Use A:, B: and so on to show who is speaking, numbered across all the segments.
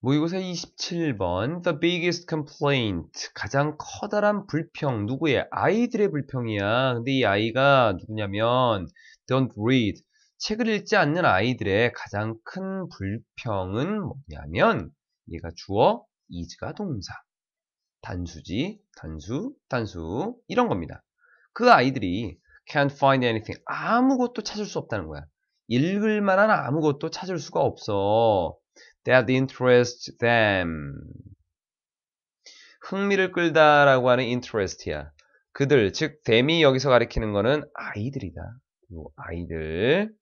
A: 모의고사 27번 The biggest complaint 가장 커다란 불평 누구의 아이들의 불평이야 근데 이 아이가 누구냐면 Don't read 책을 읽지 않는 아이들의 가장 큰 불평은 뭐냐면 얘가 주어 is가 동사 단수지 단수 단수 이런 겁니다 그 아이들이 can't find anything 아무것도 찾을 수 없다는 거야 읽을 만한 아무것도 찾을 수가 없어 that interests them. 흥미를 끌다라고 하는 interest야. 그들, 즉 them이 여기서 가리키는 거는 아이들이다. 요 아이들.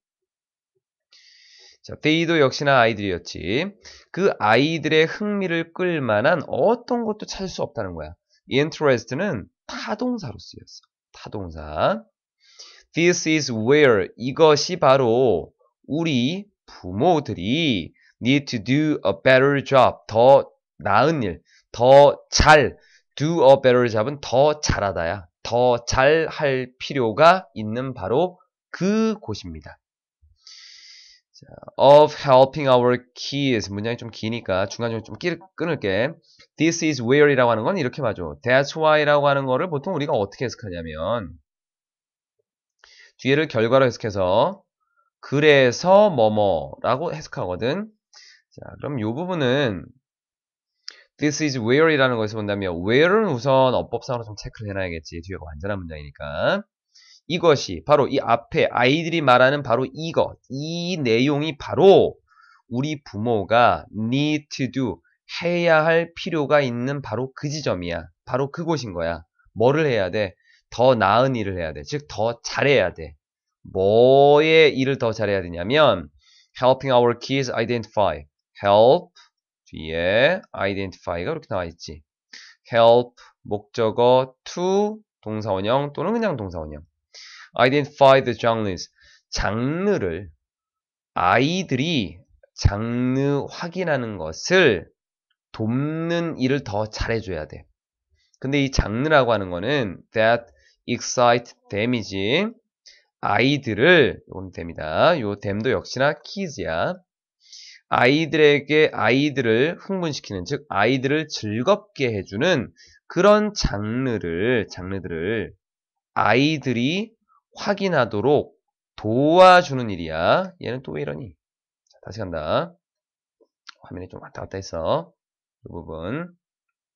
A: 자, they도 역시나 아이들이었지. 그 아이들의 흥미를 끌만한 어떤 것도 찾을 수 없다는 거야. interest는 타동사로 쓰였어. 타동사. This is where 이것이 바로 우리 부모들이 need to do a better job. 더 나은 일, 더 잘, do a better job은 더 잘하다야. 더잘할 필요가 있는 바로 그 곳입니다. of helping our kids 문장이 좀 기니까 중간중간 좀 끼를 끊을게 this is where 이라고 하는 건 이렇게 맞죠 that's why 라고 하는 거를 보통 우리가 어떻게 해석하냐면 뒤에를 결과로 해석해서 그래서 뭐뭐 라고 해석하거든 자, 그럼 이 부분은 This is where 이라는 것에서 본다면 where는 우선 어법상으로 좀 체크를 해놔야겠지. 뒤에가 완전한 문장이니까. 이것이 바로 이 앞에 아이들이 말하는 바로 이것. 이 내용이 바로 우리 부모가 need to do 해야 할 필요가 있는 바로 그 지점이야. 바로 그곳인 거야. 뭐를 해야 돼? 더 나은 일을 해야 돼. 즉, 더 잘해야 돼. 뭐의 일을 더 잘해야 되냐면, helping our kids identify. help 뒤에 identify가 이렇게 나와 있지. help 목적어 to 동사원형 또는 그냥 동사원형. identify the genres 장르를 아이들이 장르 확인하는 것을 돕는 일을 더 잘해줘야 돼. 근데 이 장르라고 하는 거는 that excite them이지 아이들을 요건 됩니다. 요 댐도 역시나 키즈야. 아이들에게 아이들을 흥분시키는 즉 아이들을 즐겁게 해주는 그런 장르를 장르들을 아이들이 확인하도록 도와주는 일이야. 얘는 또 왜 이러니? 자, 다시 간다. 화면이 좀 왔다 갔다 했어. 이 부분.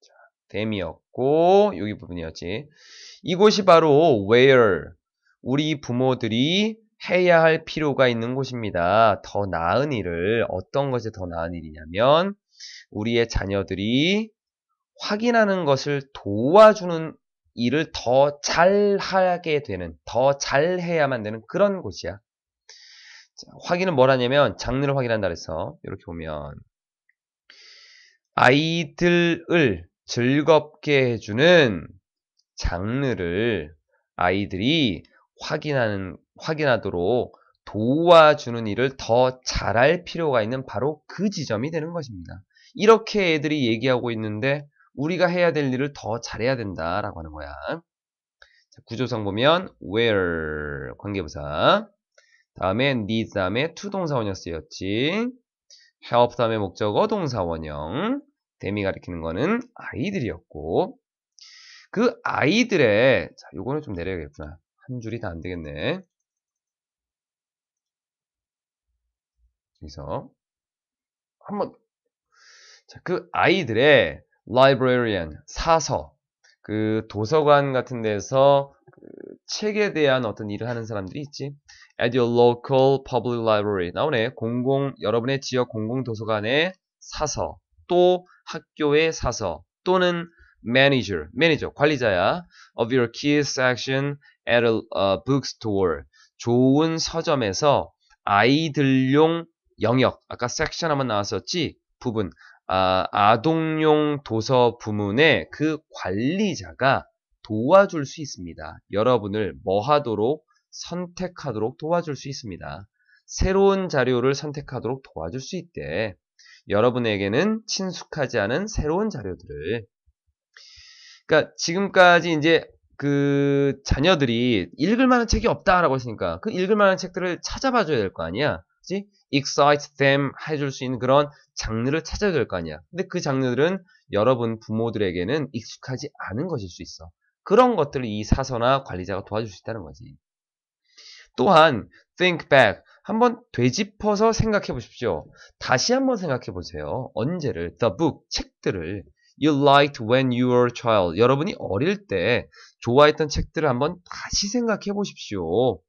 A: 자, 댐이었고 여기 부분이었지. 이곳이 바로 where 우리 부모들이 해야 할 필요가 있는 곳입니다. 더 나은 일을 어떤 것이 더 나은 일이냐면 우리의 자녀들이 확인하는 것을 도와주는 일을 더 잘하게 되는 더 잘해야만 되는 그런 곳이야. 자, 확인은 뭘 하냐면 장르를 확인한다 그래서 이렇게 보면 아이들을 즐겁게 해주는 장르를 아이들이 확인하는, 확인하도록 도와주는 일을 더 잘할 필요가 있는 바로 그 지점이 되는 것입니다. 이렇게 애들이 얘기하고 있는데 우리가 해야 될 일을 더 잘해야 된다라고 하는 거야. 구조상 보면 where 관계부사 다음에 need 다음에 to 동사원이었지 help 다음에 목적어 동사원형 데미 가리키는 거는 아이들이었고 그 아이들의 자 요거는 좀 내려야겠구나 한 줄이 다 안 되겠네. 여기서 한번 자, 그 아이들의 librarian 사서 그 도서관 같은 데서 그 책에 대한 어떤 일을 하는 사람들이 있지. At your local public library 나오네. 공공 여러분의 지역 공공 도서관에 사서 또 학교에 사서 또는 manager, 매니저, 관리자야. of your k e y s section at a u bookstore. 좋은 서점에서 아이들용 영역, 아까 섹션 한번 나왔었지? 부분. 아, 아동용 도서 부문의 그 관리자가 도와줄 수 있습니다. 여러분을 뭐 하도록 선택하도록 도와줄 수 있습니다. 새로운 자료를 선택하도록 도와줄 수 있대. 여러분에게는 친숙하지 않은 새로운 자료들을 그러니까 지금까지 이제 그 자녀들이 읽을 만한 책이 없다라고 했으니까 그 읽을 만한 책들을 찾아봐 줘야 될 거 아니야. 그지? excite them 해줄 수 있는 그런 장르를 찾아야 될 거 아니야. 근데 그 장르들은 여러분 부모들에게는 익숙하지 않은 것일 수 있어. 그런 것들을 이 사서나 관리자가 도와줄 수 있다는 거지. 또한 think back 한번 되짚어서 생각해 보십시오. 다시 한번 생각해 보세요. 언제를 the book 책들을 you liked when you were a child. 여러분이 어릴 때 좋아했던 책들을 한번 다시 생각해 보십시오.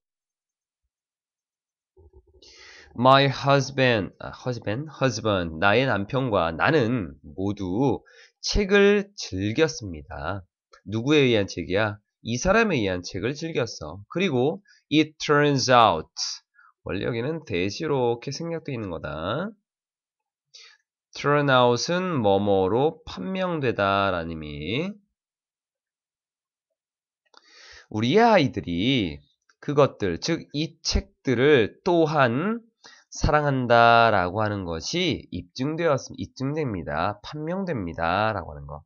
A: My husband, 아, husband, husband, 나의 남편과 나는 모두 책을 즐겼습니다. 누구에 의한 책이야? 이 사람에 의한 책을 즐겼어. 그리고 it turns out. 원래 여기는 대시로 이렇게 생략되어 있는 거다. turn out은 뭐뭐로 판명되다 라는 의미 우리 아이들이 그것들, 즉 이 책들을 또한 사랑한다 라고 하는 것이 입증되었음, 입증됩니다. 판명됩니다. 라고 하는 거.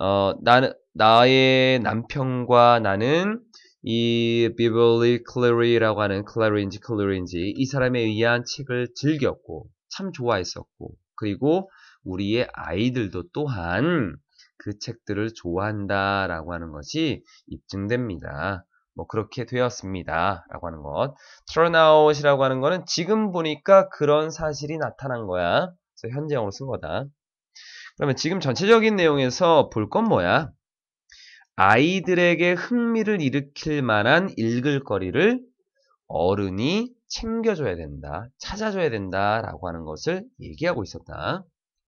A: 어, 나는, 나의 남편과 나는 이 비블리 클레리라고 하는 클레리인지클레리인지이 사람에 의한 책을 즐겼고, 참 좋아했었고, 그리고 우리의 아이들도 또한 그 책들을 좋아한다 라고 하는 것이 입증됩니다. 뭐 그렇게 되었습니다. 라고 하는 것. turn out이라고 하는 것은 지금 보니까 그런 사실이 나타난 거야. 그래서 현재형으로 쓴 거다. 그러면 지금 전체적인 내용에서 볼 건 뭐야? 아이들에게 흥미를 일으킬 만한 읽을 거리를 어른이 챙겨줘야 된다, 찾아줘야 된다라고 하는 것을 얘기하고 있었다.